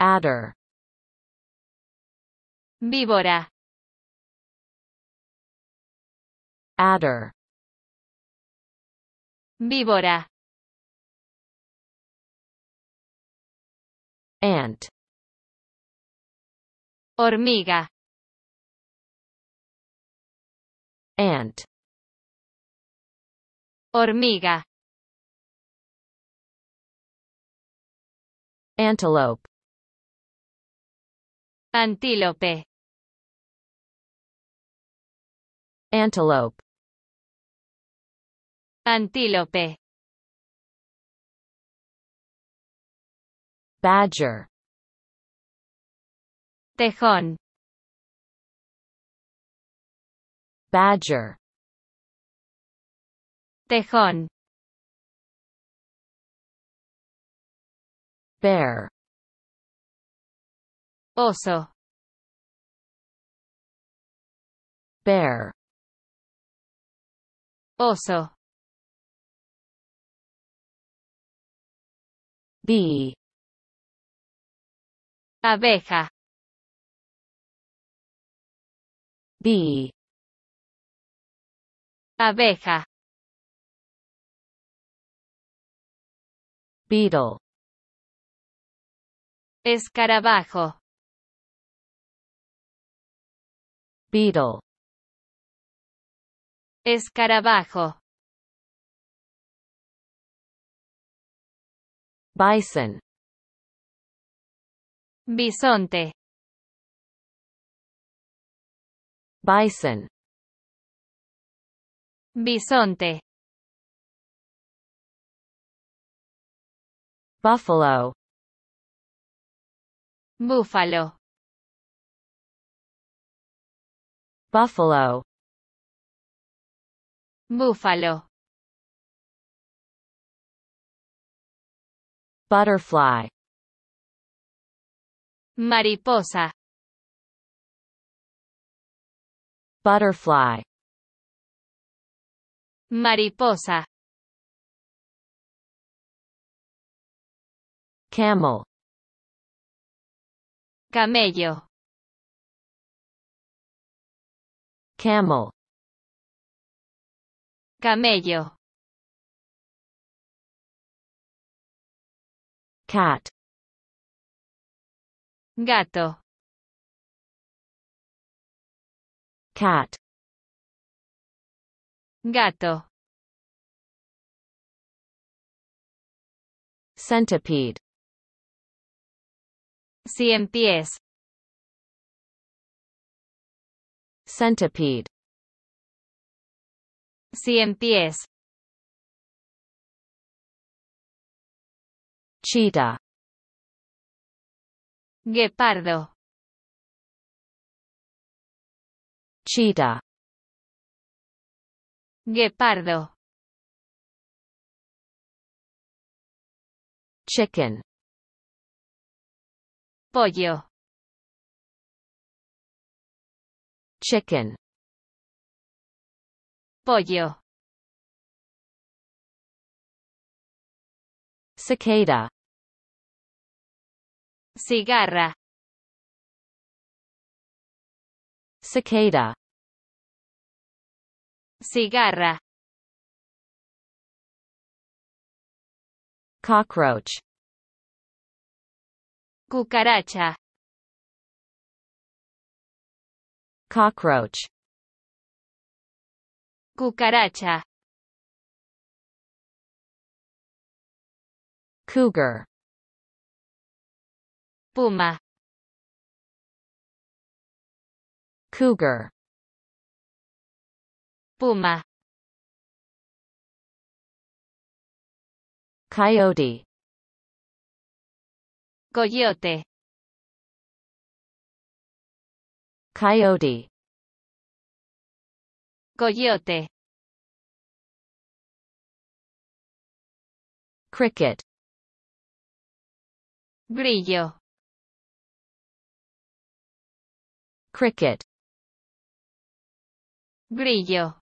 Adder Víbora Adder Víbora Ant Hormiga Ant Hormiga Antelope Antílope. Antelope. Antílope. Badger. Tejón. Badger. Tejón. Bear. Oso. bear oso bee abeja bee abeja beetle escarabajo beetle Escarabajo. Bison. Bisonte. Bison. Bisonte. Buffalo. Búfalo. Buffalo. Buffalo. Butterfly. Mariposa. Butterfly. Mariposa. Camel. Camello. Camel. Camello. Cat. Gato. Cat. Gato. Centipede. Cien pies. Centipede. Cien pies. Cheetah. Guepardo. Cheetah. Guepardo. Chicken. Pollo. Chicken. Pollo. Cicada. Cigarra. Cicada. Cigarra. Cockroach. Cucaracha. Cockroach. Cucaracha. Cougar. Puma. Cougar. Puma. Coyote. Coyote. Coyote. Coyote. Cricket. Brillo. Cricket. Brillo.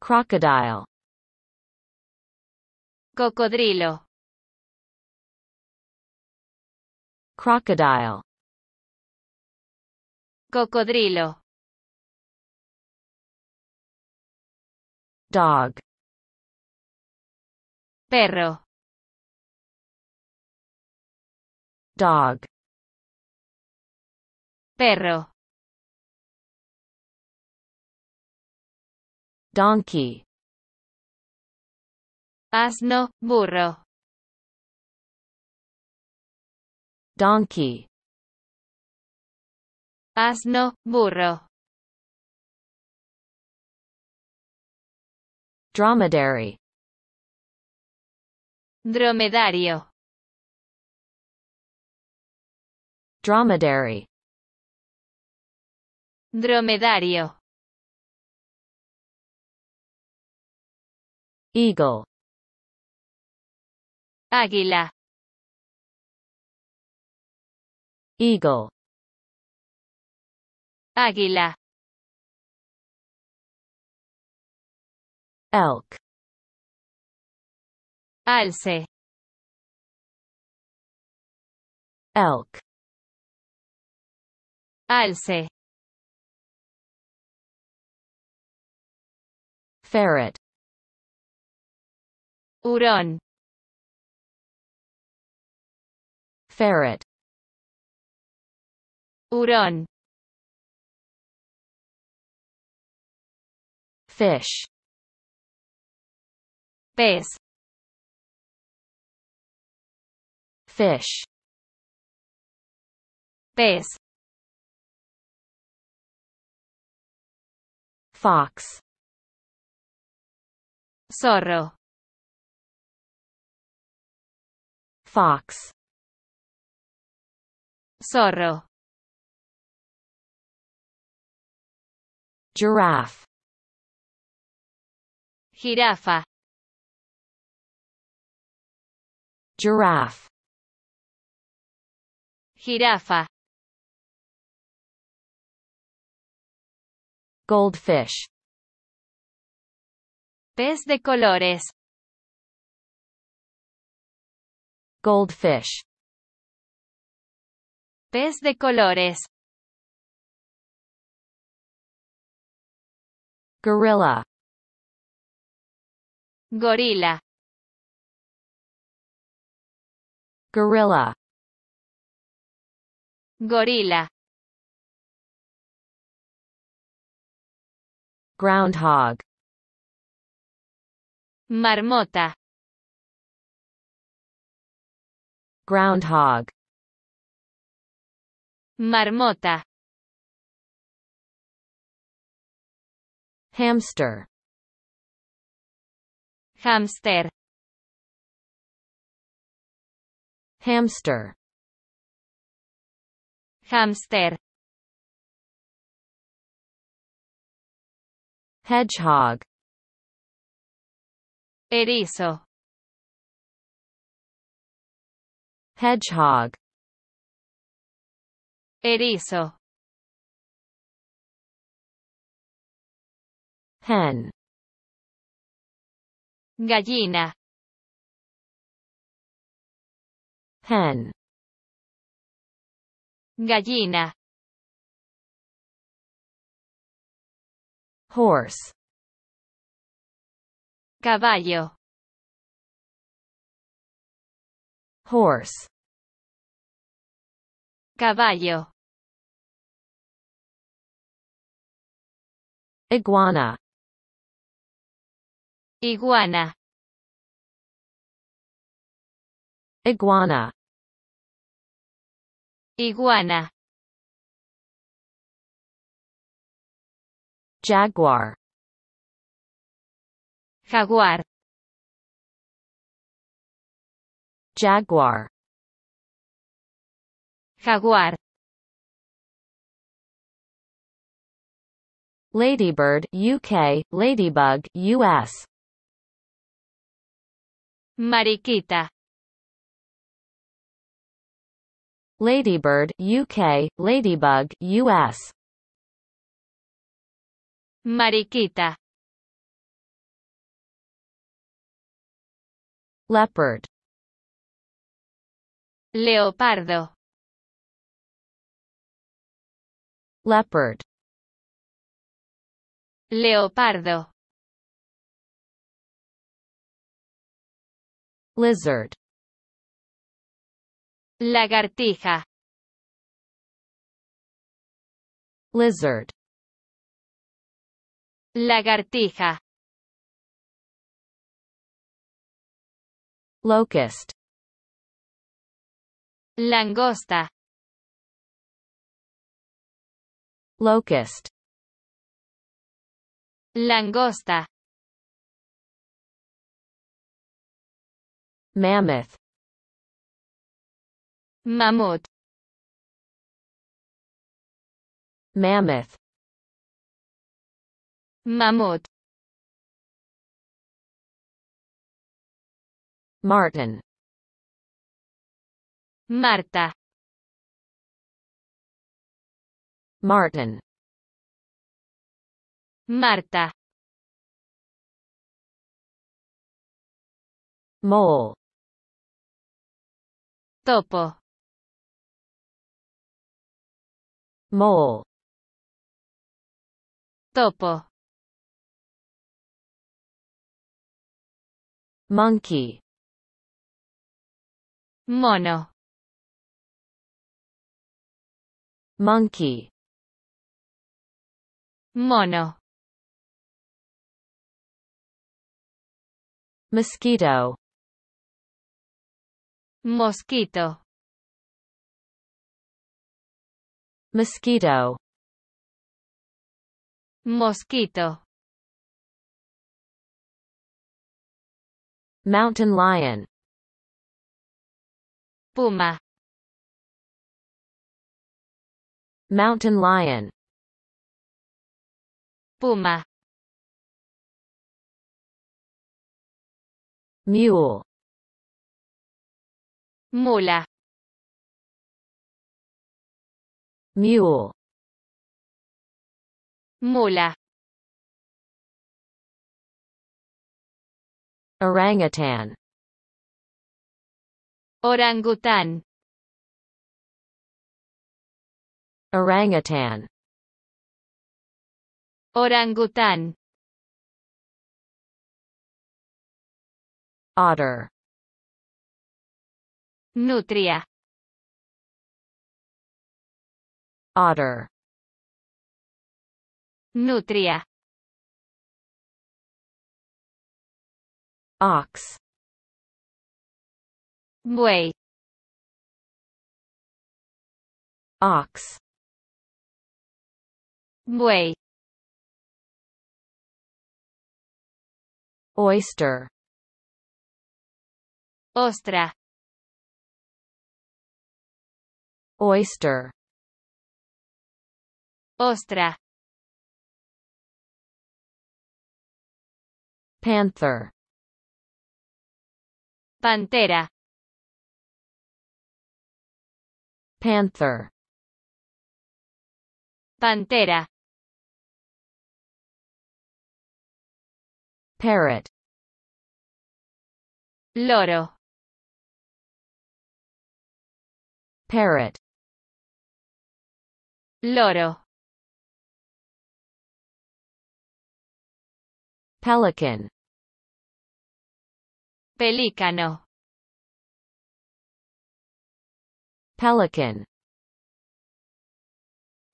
Crocodile. Cocodrilo. Crocodile. Cocodrilo. Dog. Perro. Dog. Perro. Donkey. Asno, burro. Donkey. asno, burro. Dromedary. Dromedario. Dromedary. Dromedario. Eagle. Águila. Eagle. Águila. Elk. Alce. Elk. Alce. Ferret. Hurón. Ferret. Hurón. fish base fish base fox zorro fox zorro giraffe Jirafa. Giraffe. Jirafa. Goldfish. Pez de colores. Goldfish. Pez de colores. Gorilla. Gorilla. Gorilla. Gorilla. Groundhog. Marmota. Groundhog. Marmota. Hamster. Hamster. Hamster. Hamster. Hedgehog. Erizo. Hedgehog. Erizo. Hen. Gallina. Hen. Gallina. Horse. Caballo. Horse. Caballo. Iguana. Iguana. Iguana. Iguana. Jaguar. Jaguar. Jaguar. Jaguar. Ladybird UK, ladybug US. Mariquita. Ladybird UK, Ladybug US. Mariquita. Leopard. Leopardo. Leopard. Leopardo. Lizard. Lagartija. Lizard. Lagartija. Locust. Langosta. Locust. Langosta. Mammoth Mammoth Mammoth Mammoth Martin Marta Martin Marta Mole Topo. Mole. Topo. Monkey. Mono. Monkey. Mono. Mosquito. Mosquito. Mosquito. Mosquito. Mountain lion. Puma. Mountain lion. Puma. Mule. Mola. Mule. Mola. Orangutan. Orangutan. Orangutan. Orangutan. Otter. Nutria. Otter. Nutria. Ox. Buey. Ox. Buey. Oyster. Ostra. Oyster. Ostra. Panther. Pantera. Panther. Pantera. Parrot. Loro. Parrot. Loro. Pelican. Pelícano. Pelican.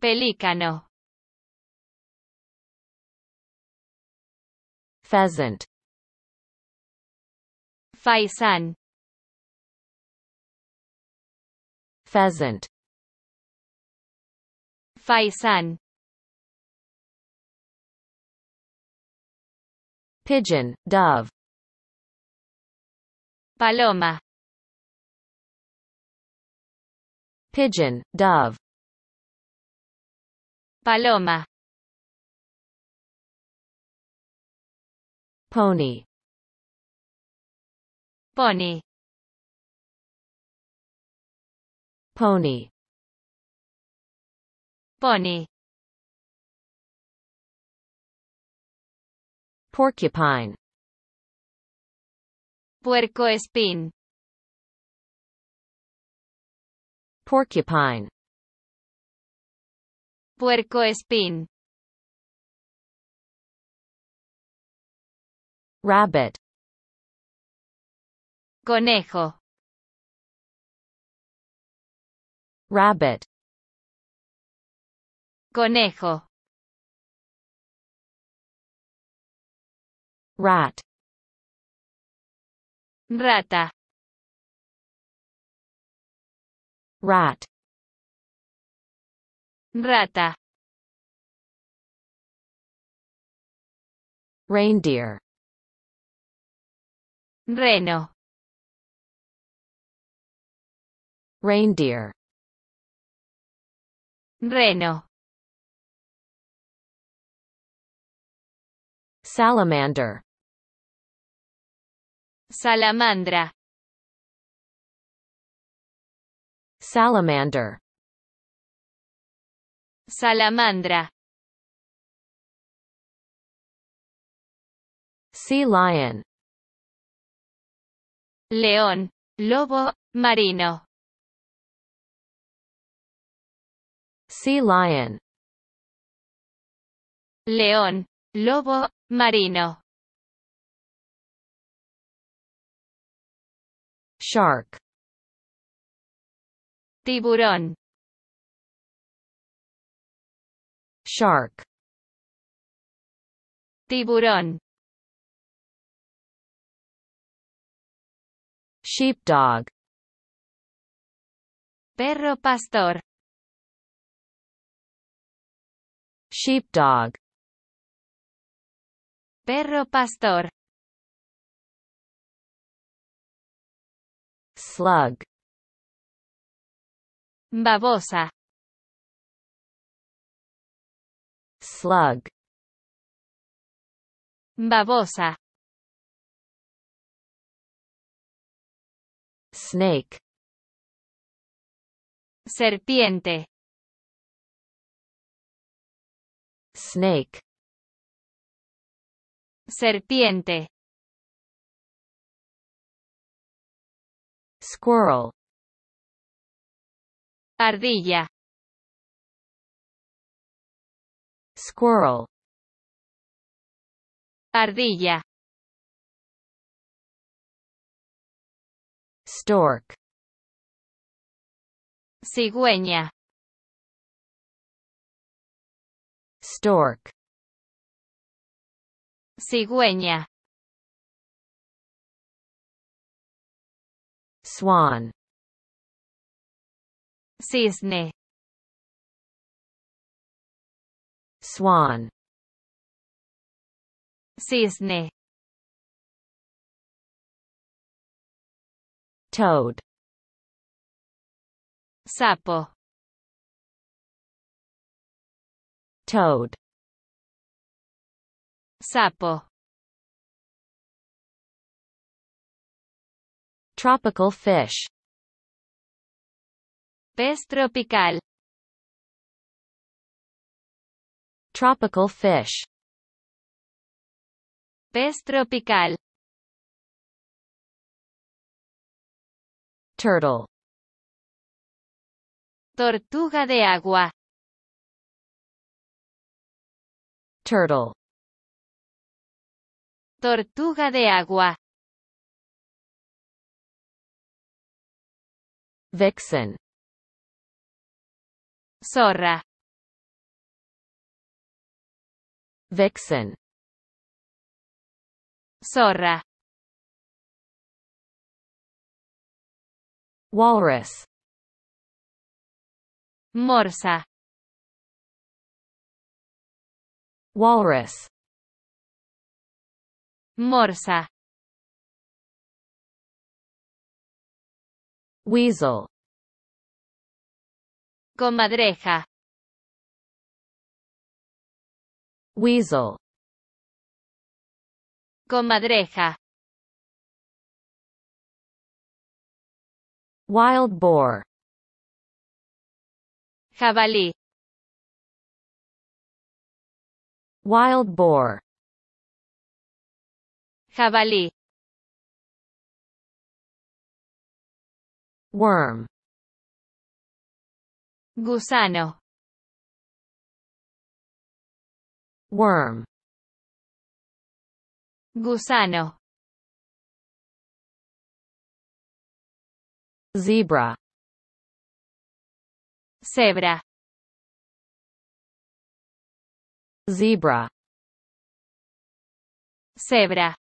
Pelícano. Pheasant. Faisán. Pheasant. Faisan Pigeon, dove Paloma Pigeon, dove Paloma Pony Pony Pony Bunny Porcupine espin Porcupine espin Rabbit Conejo Rabbit Conejo. Rat. Rata. Rat. Rata. Reindeer. Reno. Reindeer. Reno. Salamander Salamandra Salamander Salamandra Sea lion León, lobo, marino Sea lion León, lobo, Marino. Shark. Tiburón. Shark. Tiburón. Sheepdog. Perro pastor. Sheepdog. Perro pastor. Slug. Babosa. Slug. Babosa. Snake. Serpiente. Snake. Serpiente. Squirrel. Ardilla. Squirrel. Ardilla. Stork. Cigüeña. Stork. Cigüeña. Swan. Cisne. Swan. Cisne. Toad. Sapo. Toad. Sapo Tropical fish Pez tropical Tropical fish Pez tropical Turtle Tortuga de agua Turtle Tortuga de agua. Vixen. Zorra. Vixen. Zorra. Walrus. Morsa. Walrus. Morsa Weasel Comadreja Weasel Comadreja Wild boar Jabalí Wild boar Jabalí. Worm. Gusano. Worm. Gusano. Zebra. Zebra. Zebra. Zebra.